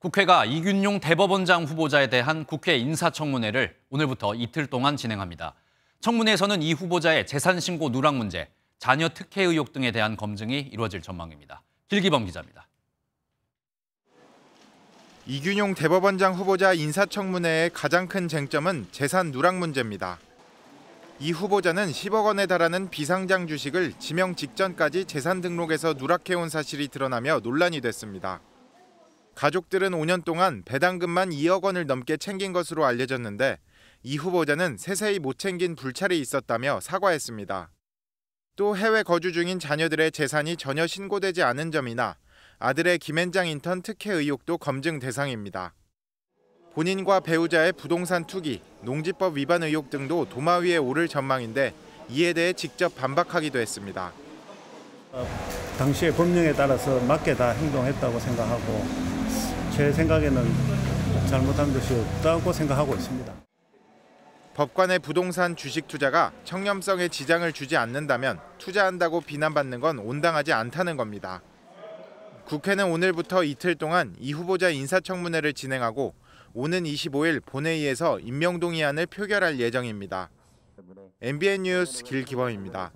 국회가 이균용 대법원장 후보자에 대한 국회 인사청문회를 오늘부터 이틀 동안 진행합니다. 청문회에서는 이 후보자의 재산 신고 누락 문제, 자녀 특혜 의혹 등에 대한 검증이 이루어질 전망입니다. 길기범 기자입니다. 이균용 대법원장 후보자 인사청문회의 가장 큰 쟁점은 재산 누락 문제입니다. 이 후보자는 10억 원에 달하는 비상장 주식을 지명 직전까지 재산 등록에서 누락해온 사실이 드러나며 논란이 됐습니다. 가족들은 5년 동안 배당금만 2억 원을 넘게 챙긴 것으로 알려졌는데 이 후보자는 세세히 못 챙긴 불찰이 있었다며 사과했습니다. 또 해외 거주 중인 자녀들의 재산이 전혀 신고되지 않은 점이나 아들의 김앤장 인턴 특혜 의혹도 검증 대상입니다. 본인과 배우자의 부동산 투기, 농지법 위반 의혹 등도 도마 위에 오를 전망인데 이에 대해 직접 반박하기도 했습니다. 당시의 법령에 따라서 맞게 다 행동했다고 생각하고 제 생각에는 잘못한 것이 없다고 생각하고 있습니다. 법관의 부동산 주식 투자가 청렴성에 지장을 주지 않는다면 투자한다고 비난받는 건 온당하지 않다는 겁니다. 국회는 오늘부터 이틀 동안 이 후보자 인사청문회를 진행하고 오는 25일 본회의에서 임명동의안을 표결할 예정입니다. MBN 뉴스 길기범입니다.